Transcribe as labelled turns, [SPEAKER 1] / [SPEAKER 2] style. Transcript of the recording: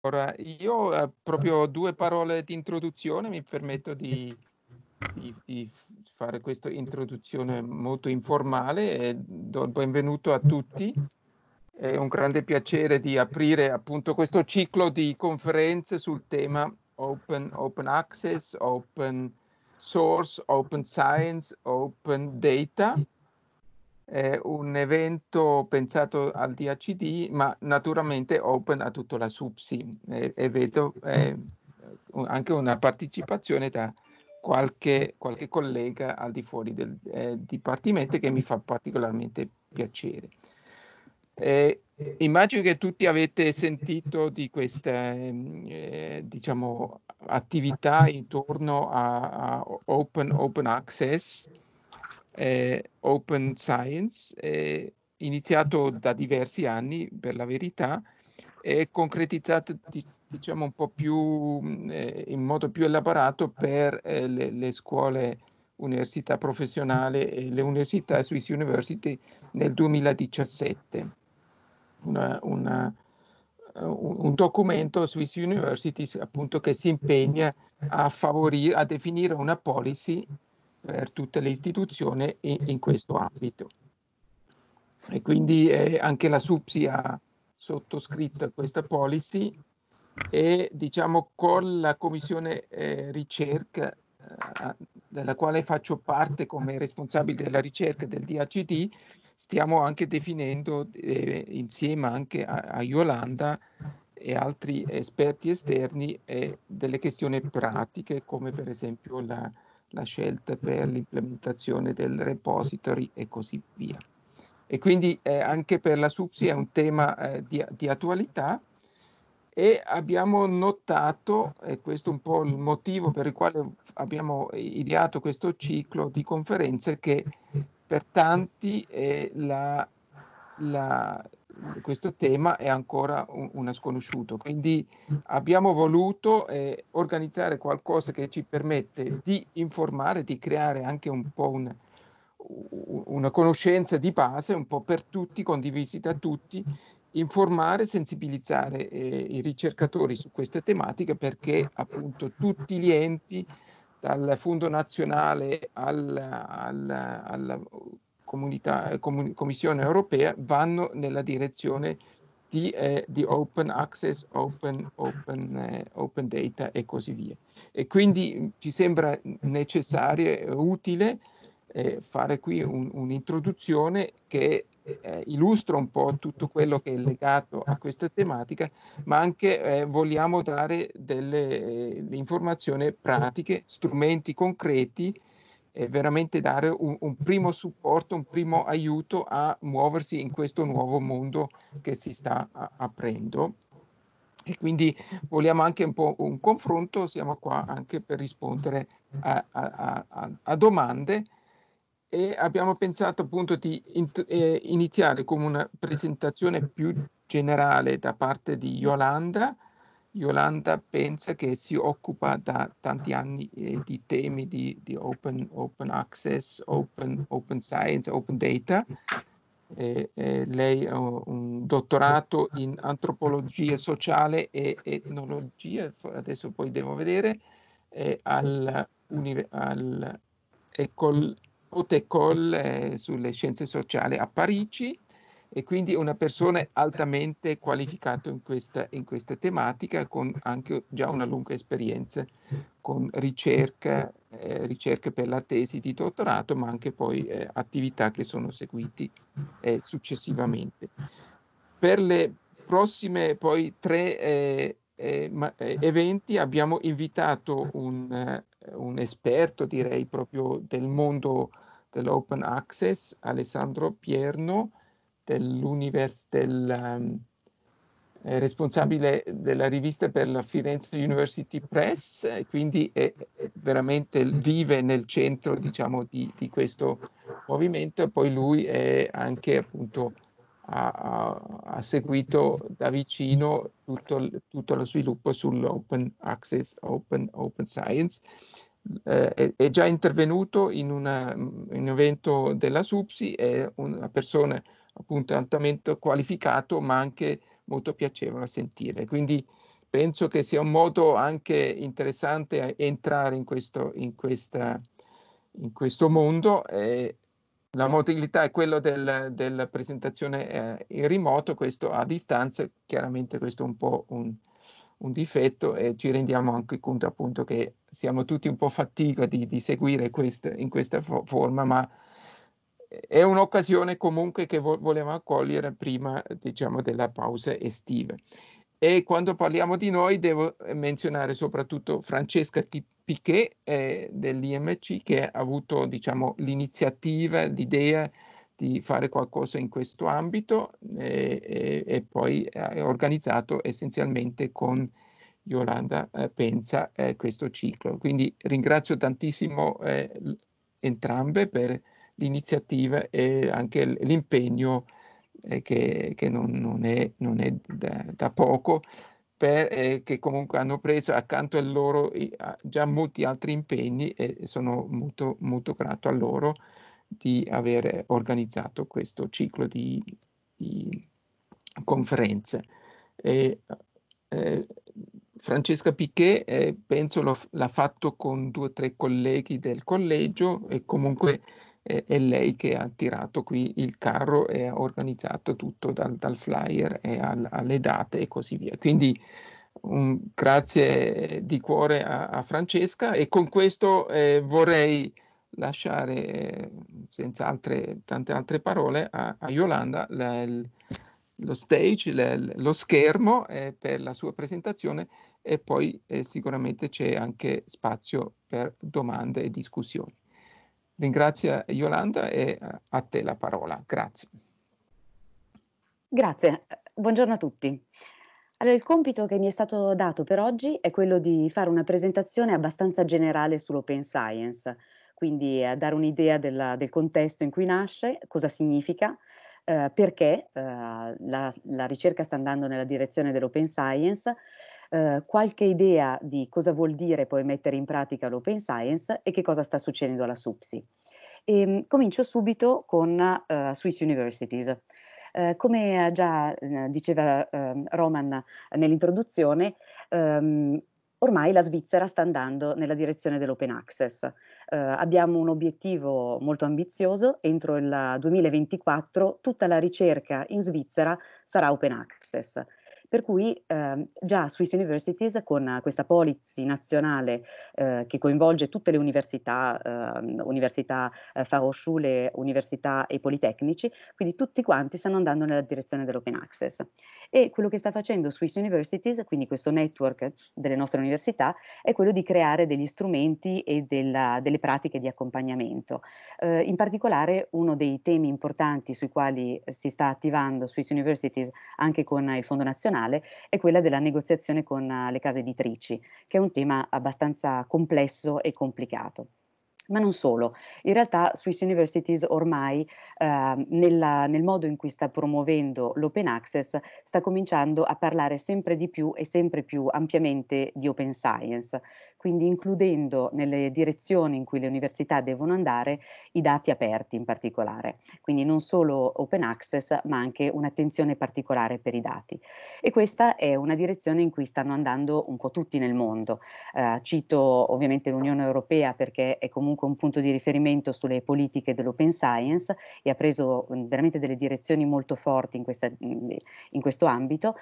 [SPEAKER 1] Allora, io eh, proprio due parole di introduzione, mi permetto di, di, di fare questa introduzione molto informale e do il benvenuto a tutti. È un grande piacere di aprire appunto questo ciclo di conferenze sul tema open, open access, open source, open science, open data eh, un evento pensato al DHD, ma naturalmente open a tutta la SUPSI e, e vedo eh, anche una partecipazione da qualche, qualche, collega al di fuori del eh, dipartimento che mi fa particolarmente piacere. immagino che tutti avete sentito di questa ehm, eh, diciamo, attività intorno a, a open, open Access eh, Open Science, eh, iniziato da diversi anni per la verità e concretizzato diciamo un po' più mm, eh, in modo più elaborato per eh, le, le, scuole università professionale e le università Swiss University nel 2017. Una, una, un documento Swiss Universities appunto che si impegna a favorire, a definire una policy per tutte le istituzioni in, in questo ambito. E quindi eh, anche la SUPSI ha sottoscritto questa policy e diciamo con la commissione eh, ricerca eh, della quale faccio parte come responsabile della ricerca del DHD stiamo anche definendo eh, insieme anche a, a, Yolanda e altri esperti esterni eh, delle questioni pratiche come per esempio la, la scelta per mhm. l'implementazione del repository e così via. E quindi eh, anche per la SUPSI è un tema eh, di, di, attualità e abbiamo notato, e questo è un po' il motivo per il quale abbiamo ideato questo ciclo di conferenze, che per tanti eh, la, la, questo tema è ancora un, uno sconosciuto. Quindi abbiamo voluto eh, organizzare qualcosa che ci permette di informare, di creare anche un po' un, una conoscenza di base, un po' per tutti, condivisi da tutti, informare, sensibilizzare eh, i ricercatori su queste tematiche perché appunto tutti gli enti, dal Fondo Nazionale al, al, al comunità, eh, comun- Commissione europea vanno nella direzione di, eh, di open access, open, open, eh, open, data e così via. E quindi mm, ci sembra necessario e utile eh, fare qui un, un'introduzione che eh, illustra un po' tutto quello che è legato a questa tematica, ma anche eh, vogliamo dare delle informazioni pratiche, strumenti concreti eh, veramente dare un, un, primo supporto, un primo aiuto a muoversi in questo nuovo mondo che si sta a, aprendo. E quindi vogliamo anche un po' un confronto, siamo qua anche per rispondere a, a, a domande e abbiamo pensato appunto di in, eh, iniziare con una presentazione più generale da parte di Yolanda Yolanda pensa che si occupa da tanti anni eh, di temi di, di open, open, access, open, open, science, open data. Eh, eh, lei ha un dottorato in antropologia sociale e etnologia, adesso poi devo vedere, all'Ecole Haute École eh, sulle scienze sociali a Parigi e quindi una persona altamente qualificata in questa, in questa tematica con anche già una lunga esperienza con ricerca, eh, ricerca per la tesi di dottorato ma anche poi eh, attività che sono seguite eh, successivamente. Per le prossime poi tre eh, eh, ma, eh, eventi abbiamo invitato un, un esperto direi proprio del mondo dell'open access, Alessandro Pierno, dell'università del um, responsabile della rivista per la Firenze University Press, quindi è, è veramente vive nel centro diciamo, di, di, questo movimento. Poi lui è anche appunto ha, ha seguito da vicino tutto, tutto lo sviluppo sull'open access, open, open science. Eh, è, è già intervenuto in una, un evento della SUPSI, è una persona appunto un trattamento qualificato ma anche molto piacevole a sentire. Quindi penso che sia un modo anche interessante entrare in questo, in questa, in questo mondo. E la modalità è quella del, della presentazione eh, in remoto, questo a distanza, chiaramente questo è un po' un, un difetto e ci rendiamo anche conto appunto che siamo tutti un po' fatica di, di seguire questo, in questa fo- forma, ma è un'occasione comunque che vo- volevamo cogliere prima diciamo, della pausa estiva. E quando parliamo di noi devo menzionare soprattutto Francesca Piquet eh, dell'IMC che ha avuto diciamo, l'iniziativa, l'idea di fare qualcosa in questo ambito eh, e, e, poi ha organizzato essenzialmente con Yolanda eh, Pensa eh, questo ciclo. Quindi ringrazio tantissimo eh, entrambe per l'iniziativa e anche l'impegno eh, che, che non, non, è, non è da, da, poco, per, eh, che comunque hanno preso accanto a loro già molti altri impegni e sono molto, molto grato a loro di aver organizzato questo ciclo di, di conferenze. E, eh, Francesca Piquet eh, penso l'ha fatto con due o tre colleghi del collegio e comunque eh, è lei che ha tirato qui il carro e ha organizzato tutto dal, dal flyer al, alle date e così via. Quindi un grazie di cuore a, a Francesca e con questo eh, vorrei lasciare senza altre, tante altre parole a, a Yolanda la, il, lo stage, la, lo schermo eh, per la sua presentazione e poi eh, sicuramente c'è anche spazio per domande e discussioni. Ringrazio eh, Yolanda e eh, a te la parola. Grazie.
[SPEAKER 2] Grazie, buongiorno a tutti. Allora, il compito che mi è stato dato per oggi è quello di fare una presentazione abbastanza generale sull'open science, quindi a eh, dare un'idea della, del contesto in cui nasce, cosa significa, eh, perché eh, la, la, ricerca sta andando nella direzione dell'open science eh, qualche idea di cosa vuol dire poi mettere in pratica l'open science e che cosa sta succedendo alla SUPSI. E, ehm, comincio subito con uh, Swiss Universities. Eh, come eh, già eh, diceva eh, Roman nell'introduzione, ehm, ormai la Svizzera sta andando nella direzione dell'open access. abbiamo un obiettivo molto ambizioso, entro il 2024 tutta la ricerca in Svizzera sarà open access. Per cui ehm, già Swiss Universities con questa policy nazionale eh, che coinvolge tutte le università, ehm, università eh, Fachhochschule, università e politecnici, quindi tutti quanti stanno andando nella direzione dell'open access. E quello che sta facendo Swiss Universities, quindi questo network delle nostre università, è quello di creare degli strumenti e della, delle pratiche di accompagnamento. Eh, in particolare uno dei temi importanti sui quali si sta attivando Swiss Universities anche con il Fondo Nazionale nazionale è quella della negoziazione con eh, le case editrici, che è un tema abbastanza complesso e complicato. Ma non solo, in realtà Swiss Universities ormai eh, nella, nel modo in cui sta promuovendo l'open access sta cominciando a parlare sempre di più e sempre più ampiamente di open science, quindi includendo nelle direzioni in cui le università devono andare i dati aperti in particolare, quindi non solo open access ma anche un'attenzione particolare per i dati. E questa è una direzione in cui stanno andando un po' tutti nel mondo. Eh, cito ovviamente l'Unione Europea perché è comunque comunque un punto di riferimento sulle politiche dell'open science e ha preso veramente delle direzioni molto forti in, questa, in questo ambito,